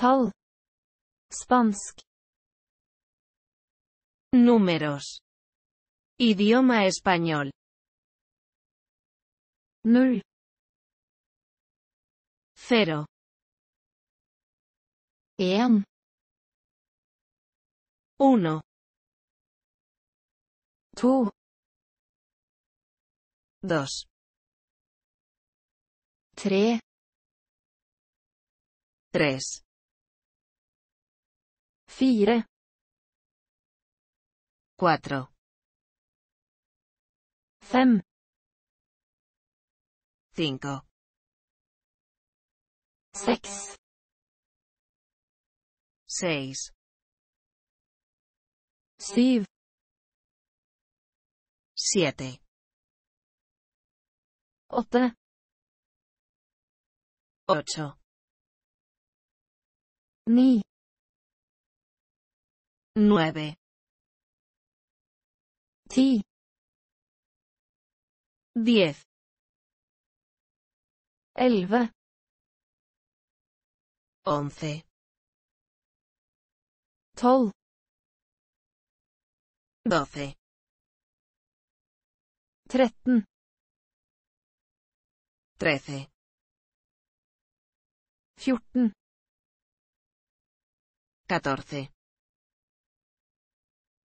Tal. spansk números idioma español null cero en uno tú dos Tres. tres fire, cuatro, cinco, seis, siete, ocho, ni, nueve. Sí. Diez. Elva. Once. Tol. Doce. Trece. Catorce.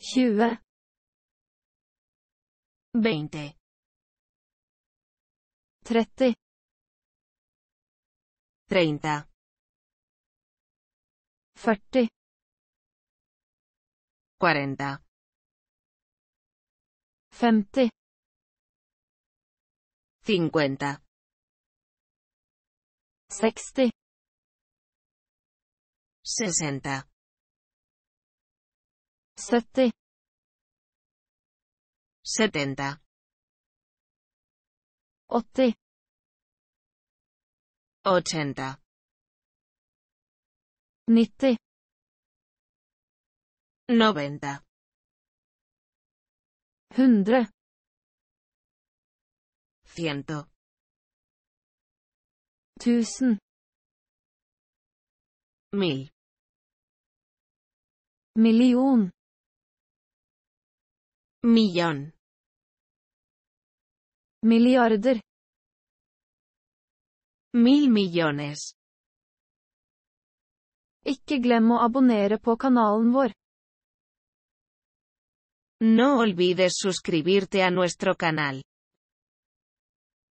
20 20 30 30 40 40 50 50 60 60 70 70 80 80 90 90 100 100 1000 1000 million Millón. Milliarder. Mil millones. Ikke glem å abonnere på kanalen vår. No olvides suscribirte a nuestro canal.